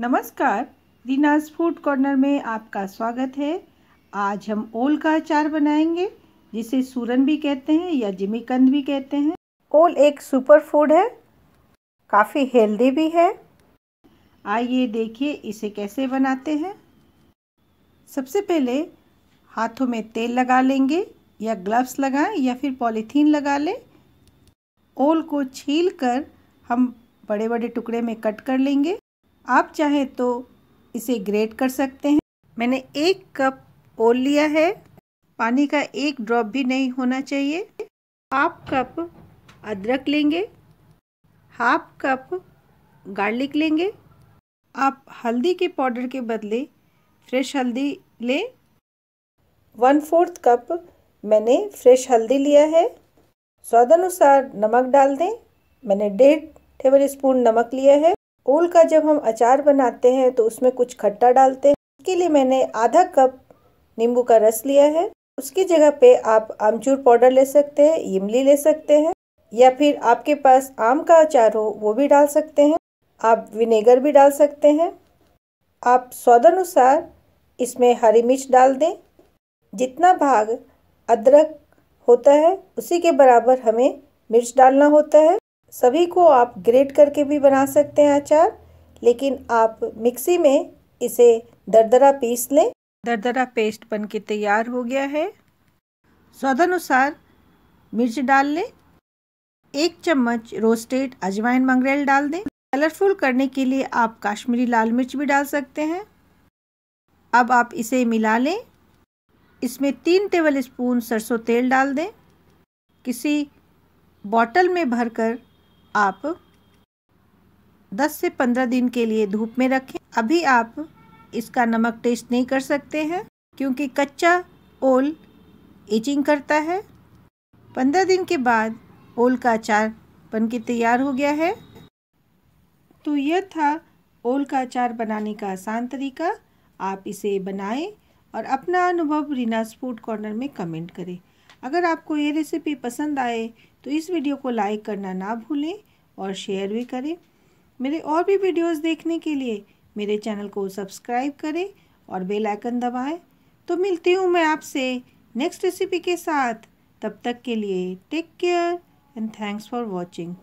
नमस्कार रीनाज food corner में आपका स्वागत है आज हम ओल का अचार बनाएंगे जिसे सूरन भी कहते हैं या जिमीकंद भी कहते हैं ओल एक सुपर फूड है काफ़ी हेल्दी भी है आइए देखिए इसे कैसे बनाते हैं सबसे पहले हाथों में तेल लगा लेंगे या ग्लव्स लगाएं या फिर पॉलीथीन लगा लें ओल को छील कर हम बड़े बड़े टुकड़े में कट कर लेंगे आप चाहें तो इसे ग्रेट कर सकते हैं मैंने एक कप ओल लिया है पानी का एक ड्रॉप भी नहीं होना चाहिए हाफ कप अदरक लेंगे हाफ कप गार्लिक लेंगे आप हल्दी के पाउडर के बदले फ्रेश हल्दी लें वन फोर्थ कप मैंने फ्रेश हल्दी लिया है स्वादानुसार नमक डाल दें मैंने डेढ़ टेबल स्पून नमक लिया है ओल का जब हम अचार बनाते हैं तो उसमें कुछ खट्टा डालते हैं इसके लिए मैंने आधा कप नींबू का रस लिया है उसकी जगह पे आप आमचूर पाउडर ले सकते हैं इमली ले सकते हैं या फिर आपके पास आम का अचार हो वो भी डाल सकते हैं आप विनेगर भी डाल सकते हैं आप स्वादानुसार इसमें हरी मिर्च डाल दें जितना भाग अदरक होता है उसी के बराबर हमें मिर्च डालना होता है सभी को आप ग्रेट करके भी बना सकते हैं अचार लेकिन आप मिक्सी में इसे दरदरा पीस लें दरदरा पेस्ट बन के तैयार हो गया है स्वादानुसार मिर्च डाल लें एक चम्मच रोस्टेड अजवाइन मंगरेल डाल दें कलरफुल करने के लिए आप काश्मीरी लाल मिर्च भी डाल सकते हैं अब आप इसे मिला लें इसमें तीन टेबल स्पून सरसों तेल डाल दें किसी बॉटल में भरकर आप 10 से 15 दिन के लिए धूप में रखें अभी आप इसका नमक टेस्ट नहीं कर सकते हैं क्योंकि कच्चा ओल एचिंग करता है 15 दिन के बाद ओल का अचार बन के तैयार हो गया है तो यह था ओल का अचार बनाने का आसान तरीका आप इसे बनाएं और अपना अनुभव रीनास फूड कॉर्नर में कमेंट करें अगर आपको ये रेसिपी पसंद आए तो इस वीडियो को लाइक करना ना भूलें और शेयर भी करें मेरे और भी वीडियोस देखने के लिए मेरे चैनल को सब्सक्राइब करें और बेल आइकन दबाएं तो मिलती हूँ मैं आपसे नेक्स्ट रेसिपी के साथ तब तक के लिए take care and thanks for watching